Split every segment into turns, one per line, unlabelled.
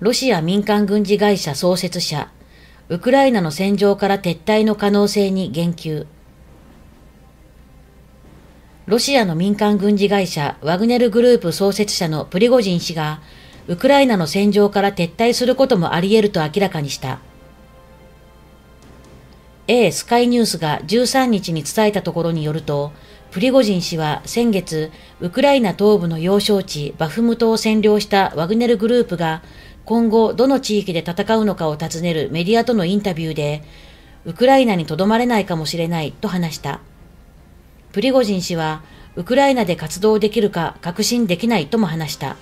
ロシア民間軍事会社創設者、ウクライナの戦場から撤退の可能性に言及。ロシアの民間軍事会社ワグネルグループ創設者のプリゴジン氏が、ウクライナの戦場から撤退することもあり得ると明らかにした。A スカイニュースが13日に伝えたところによると、プリゴジン氏は先月、ウクライナ東部の要衝地バフムトを占領したワグネルグループが今後どの地域で戦うのかを尋ねるメディアとのインタビューで、ウクライナにとどまれないかもしれないと話した。プリゴジン氏は、ウクライナで活動できるか確信できないとも話した。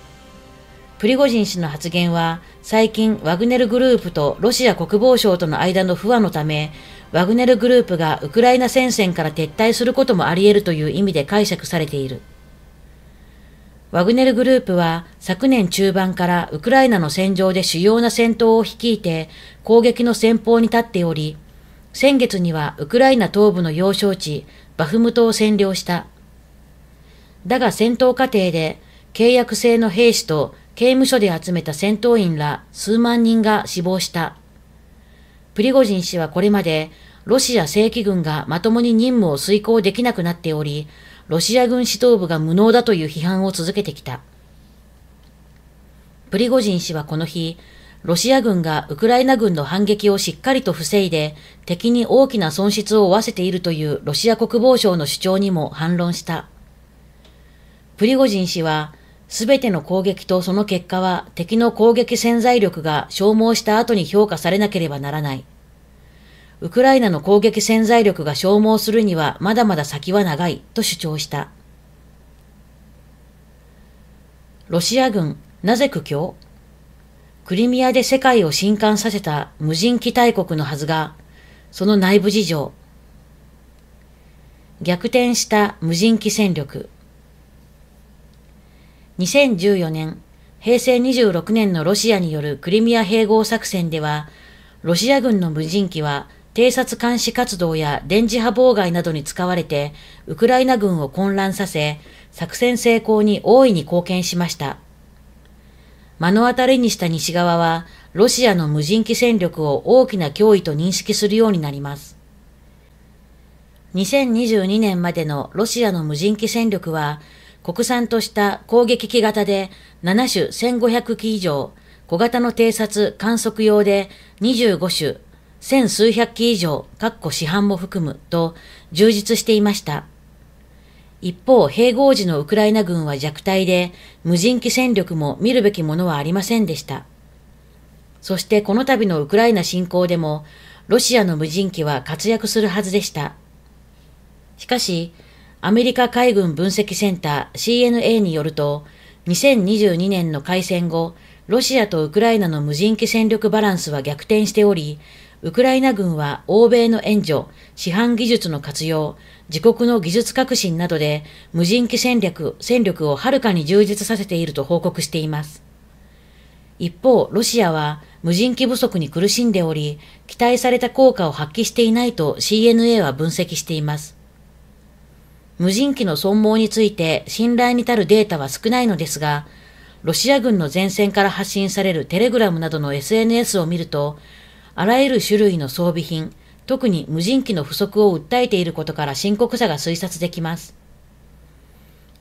プリゴジン氏の発言は、最近ワグネルグループとロシア国防省との間の不和のため、ワグネルグループがウクライナ戦線から撤退することもあり得るという意味で解釈されている。ワグネルグループは昨年中盤からウクライナの戦場で主要な戦闘を率いて攻撃の先方に立っており、先月にはウクライナ東部の要衝地バフムトを占領した。だが戦闘過程で契約制の兵士と刑務所で集めた戦闘員ら数万人が死亡した。プリゴジン氏はこれまでロシア正規軍がまともに任務を遂行できなくなっており、ロシア軍指導部が無能だという批判を続けてきた。プリゴジン氏はこの日、ロシア軍がウクライナ軍の反撃をしっかりと防いで、敵に大きな損失を負わせているというロシア国防省の主張にも反論した。プリゴジン氏は、すべての攻撃とその結果は敵の攻撃潜在力が消耗した後に評価されなければならない。ウクライナの攻撃潜在力が消耗するにはまだまだ先は長いと主張した。ロシア軍、なぜ苦境クリミアで世界を震撼させた無人機大国のはずが、その内部事情。逆転した無人機戦力。2014年、平成26年のロシアによるクリミア併合作戦では、ロシア軍の無人機は偵察監視活動や電磁波妨害などに使われて、ウクライナ軍を混乱させ、作戦成功に大いに貢献しました。目の当たりにした西側は、ロシアの無人機戦力を大きな脅威と認識するようになります。2022年までのロシアの無人機戦力は、国産とした攻撃機型で7種1500機以上、小型の偵察観測用で25種千数百機以上、かっこ市販も含むと充実していました。一方、併合時のウクライナ軍は弱体で、無人機戦力も見るべきものはありませんでした。そしてこの度のウクライナ侵攻でも、ロシアの無人機は活躍するはずでした。しかし、アメリカ海軍分析センター CNA によると、2022年の開戦後、ロシアとウクライナの無人機戦力バランスは逆転しており、ウクライナ軍は欧米の援助、市販技術の活用、自国の技術革新などで無人機戦略、戦力をはるかに充実させていると報告しています。一方、ロシアは無人機不足に苦しんでおり、期待された効果を発揮していないと CNA は分析しています。無人機の損耗について信頼に足るデータは少ないのですが、ロシア軍の前線から発信されるテレグラムなどの SNS を見ると、あらゆる種類の装備品、特に無人機の不足を訴えていることから深刻さが推察できます。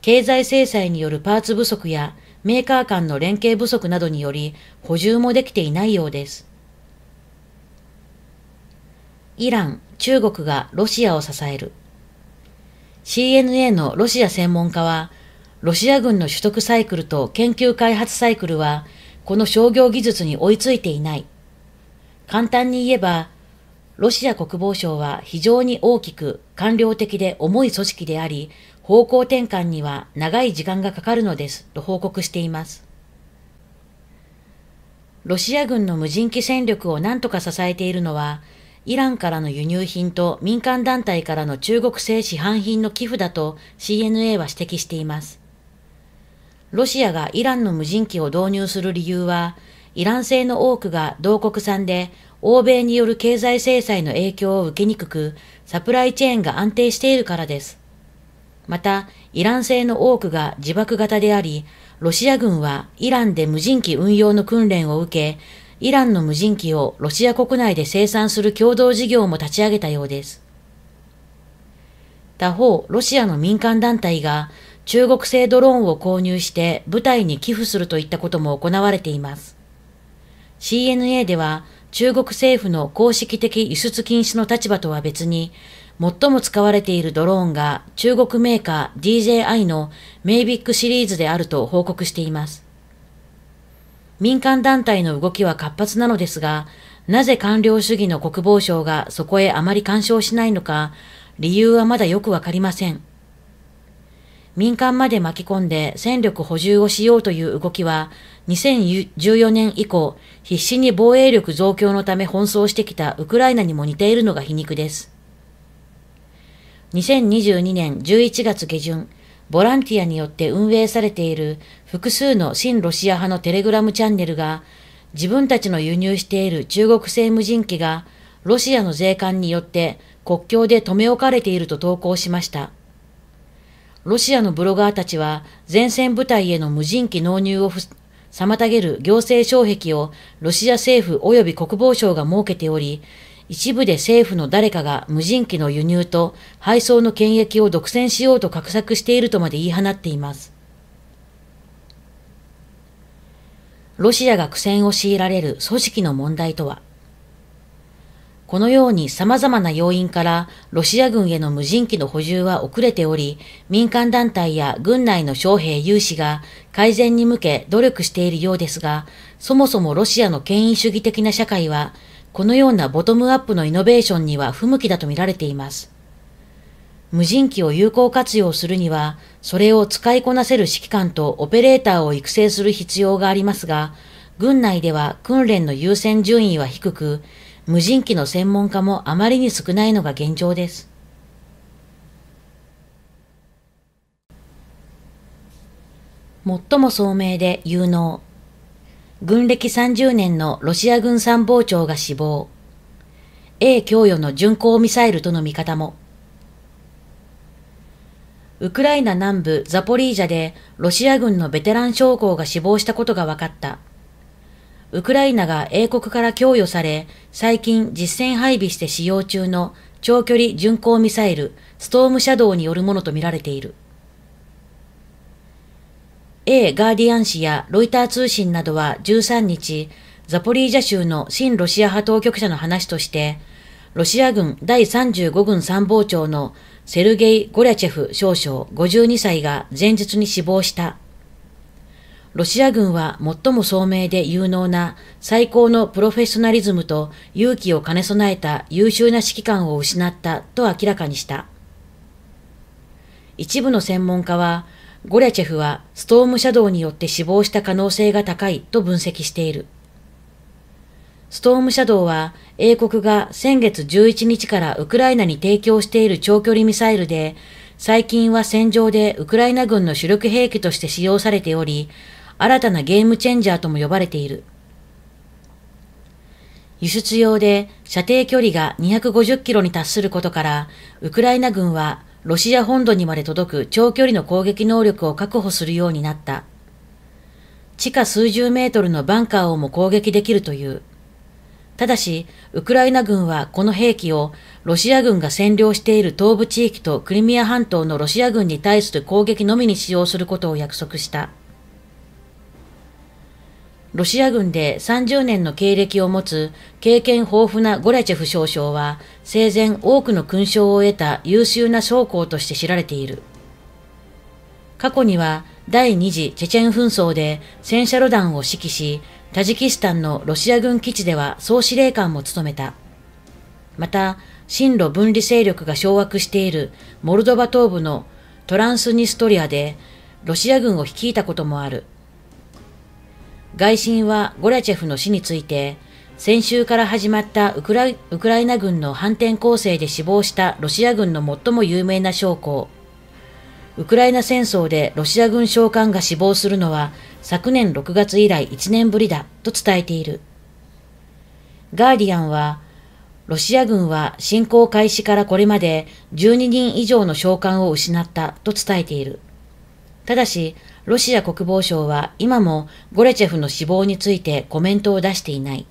経済制裁によるパーツ不足やメーカー間の連携不足などにより補充もできていないようです。イラン、中国がロシアを支える。CNA のロシア専門家は、ロシア軍の取得サイクルと研究開発サイクルは、この商業技術に追いついていない。簡単に言えば、ロシア国防省は非常に大きく官僚的で重い組織であり、方向転換には長い時間がかかるのですと報告しています。ロシア軍の無人機戦力を何とか支えているのは、イランからの輸入品と民間団体からの中国製市販品の寄付だと CNA は指摘しています。ロシアがイランの無人機を導入する理由は、イラン製の多くが同国産で、欧米による経済制裁の影響を受けにくく、サプライチェーンが安定しているからです。また、イラン製の多くが自爆型であり、ロシア軍はイランで無人機運用の訓練を受け、イランの無人機をロシア国内で生産する共同事業も立ち上げたようです。他方、ロシアの民間団体が中国製ドローンを購入して部隊に寄付するといったことも行われています。CNA では中国政府の公式的輸出禁止の立場とは別に、最も使われているドローンが中国メーカー DJI のメイビックシリーズであると報告しています。民間団体の動きは活発なのですが、なぜ官僚主義の国防省がそこへあまり干渉しないのか、理由はまだよくわかりません。民間まで巻き込んで戦力補充をしようという動きは、2014年以降、必死に防衛力増強のため奔走してきたウクライナにも似ているのが皮肉です。2022年11月下旬、ボランティアによって運営されている複数の新ロシア派のテレグラムチャンネルが、自分たちの輸入している中国製無人機が、ロシアの税関によって国境で留め置かれていると投稿しました。ロシアのブロガーたちは前線部隊への無人機納入を妨げる行政障壁をロシア政府及び国防省が設けており、一部で政府の誰かが無人機の輸入と配送の権益を独占しようと画策しているとまで言い放っています。ロシアが苦戦を強いられる組織の問題とはこのように様々な要因からロシア軍への無人機の補充は遅れており、民間団体や軍内の将兵有志が改善に向け努力しているようですが、そもそもロシアの権威主義的な社会は、このようなボトムアップのイノベーションには不向きだと見られています。無人機を有効活用するには、それを使いこなせる指揮官とオペレーターを育成する必要がありますが、軍内では訓練の優先順位は低く、無人機の専門家もあまりに少ないのが現状です。最も聡明で有能。軍歴30年のロシア軍参謀長が死亡。A 供与の巡航ミサイルとの見方も。ウクライナ南部ザポリージャでロシア軍のベテラン将校が死亡したことが分かった。ウクライナが英国から供与され、最近実戦配備して使用中の長距離巡航ミサイル、ストームシャドウによるものとみられている。A ガーディアン紙やロイター通信などは13日、ザポリージャ州の新ロシア派当局者の話として、ロシア軍第35軍参謀長のセルゲイ・ゴリャチェフ少将52歳が前日に死亡したロシア軍は最も聡明で有能な最高のプロフェッショナリズムと勇気を兼ね備えた優秀な指揮官を失ったと明らかにした。一部の専門家は、ゴリャチェフはストームシャドウによって死亡した可能性が高いと分析している。ストームシャドウは英国が先月11日からウクライナに提供している長距離ミサイルで、最近は戦場でウクライナ軍の主力兵器として使用されており、新たなゲームチェンジャーとも呼ばれている。輸出用で射程距離が250キロに達することから、ウクライナ軍はロシア本土にまで届く長距離の攻撃能力を確保するようになった。地下数十メートルのバンカーをも攻撃できるという。ただし、ウクライナ軍はこの兵器をロシア軍が占領している東部地域とクリミア半島のロシア軍に対する攻撃のみに使用することを約束した。ロシア軍で30年の経歴を持つ経験豊富なゴレチェフ少将は生前多くの勲章を得た優秀な将校として知られている。過去には第二次チェチェン紛争で戦車旅団を指揮し、タジキスタンのロシア軍基地では総司令官も務めた。また、親ロ分離勢力が掌握しているモルドバ東部のトランスニストリアでロシア軍を率いたこともある。外信はゴラチェフの死について、先週から始まったウクライナ軍の反転攻勢で死亡したロシア軍の最も有名な将校、ウクライナ戦争でロシア軍将官が死亡するのは昨年6月以来1年ぶりだと伝えている。ガーディアンは、ロシア軍は侵攻開始からこれまで12人以上の将官を失ったと伝えている。ただし、ロシア国防省は今もゴレチェフの死亡についてコメントを出していない。